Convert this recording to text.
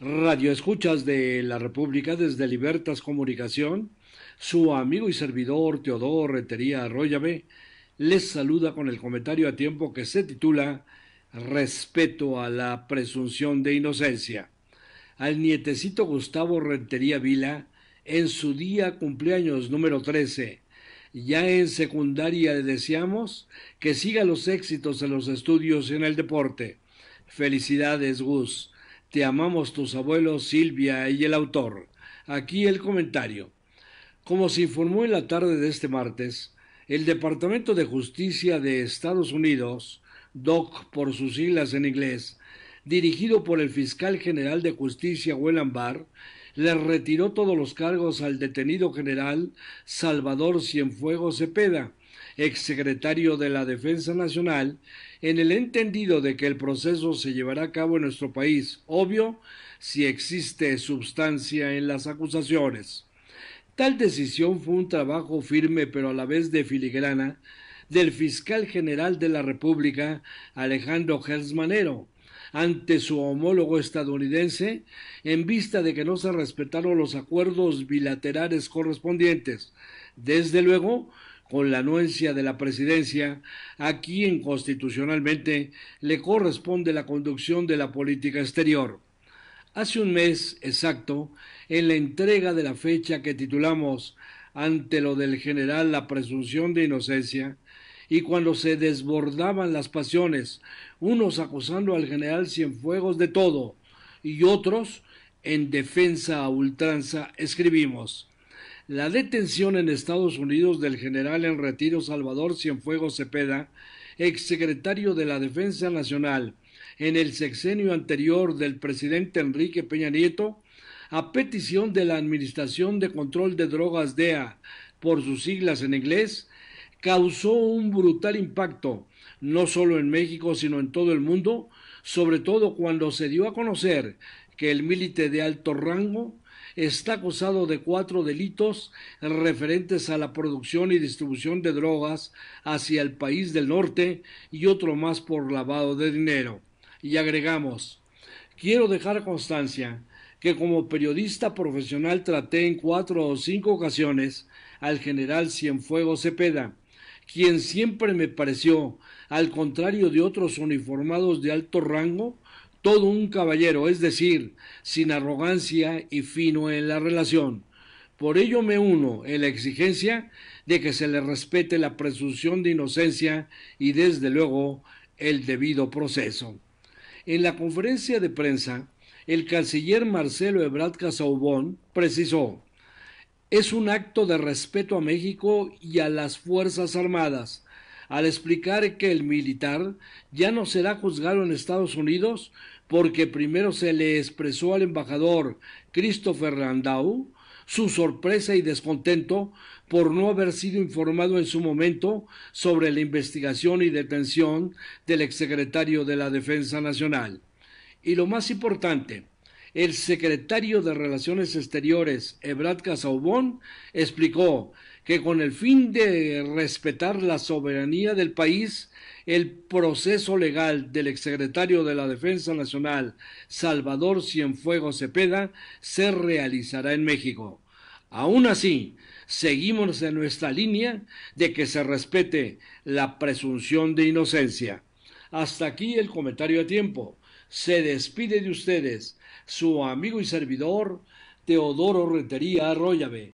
Radio Escuchas de la República desde Libertas Comunicación, su amigo y servidor Teodoro Rentería Arroyave les saluda con el comentario a tiempo que se titula Respeto a la presunción de inocencia. Al nietecito Gustavo Rentería Vila, en su día cumpleaños número 13, ya en secundaria le deseamos que siga los éxitos en los estudios y en el deporte. Felicidades, Gus te amamos tus abuelos Silvia y el autor. Aquí el comentario. Como se informó en la tarde de este martes, el Departamento de Justicia de Estados Unidos, DOC por sus siglas en inglés, dirigido por el fiscal general de justicia William Barr, le retiró todos los cargos al detenido general Salvador Cienfuegos Cepeda, exsecretario de la Defensa Nacional, en el entendido de que el proceso se llevará a cabo en nuestro país, obvio, si existe substancia en las acusaciones. Tal decisión fue un trabajo firme pero a la vez de filigrana del fiscal general de la República, Alejandro Gersmanero, ante su homólogo estadounidense en vista de que no se respetaron los acuerdos bilaterales correspondientes. Desde luego, con la anuencia de la presidencia, a quien constitucionalmente le corresponde la conducción de la política exterior. Hace un mes exacto, en la entrega de la fecha que titulamos ante lo del general la presunción de inocencia, y cuando se desbordaban las pasiones, unos acusando al general Cienfuegos de todo, y otros en defensa a ultranza, escribimos la detención en Estados Unidos del general en retiro Salvador Cienfuegos Cepeda, exsecretario de la Defensa Nacional, en el sexenio anterior del presidente Enrique Peña Nieto, a petición de la Administración de Control de Drogas DEA, por sus siglas en inglés, causó un brutal impacto, no solo en México, sino en todo el mundo, sobre todo cuando se dio a conocer que el milite de alto rango está acusado de cuatro delitos referentes a la producción y distribución de drogas hacia el país del norte y otro más por lavado de dinero. Y agregamos, quiero dejar constancia que como periodista profesional traté en cuatro o cinco ocasiones al general Cienfuegos Cepeda, quien siempre me pareció, al contrario de otros uniformados de alto rango, todo un caballero, es decir, sin arrogancia y fino en la relación. Por ello me uno en la exigencia de que se le respete la presunción de inocencia y desde luego el debido proceso. En la conferencia de prensa, el canciller Marcelo Ebrard Casaubón precisó: "Es un acto de respeto a México y a las Fuerzas Armadas al explicar que el militar ya no será juzgado en Estados Unidos porque primero se le expresó al embajador Christopher Landau su sorpresa y descontento por no haber sido informado en su momento sobre la investigación y detención del exsecretario de la Defensa Nacional. Y lo más importante, el secretario de Relaciones Exteriores, Ebrad Casaubon, explicó que con el fin de respetar la soberanía del país, el proceso legal del exsecretario de la Defensa Nacional, Salvador Cienfuegos Cepeda, se realizará en México. Aún así, seguimos en nuestra línea de que se respete la presunción de inocencia. Hasta aquí el comentario a tiempo se despide de ustedes su amigo y servidor Teodoro Rentería Arroyave.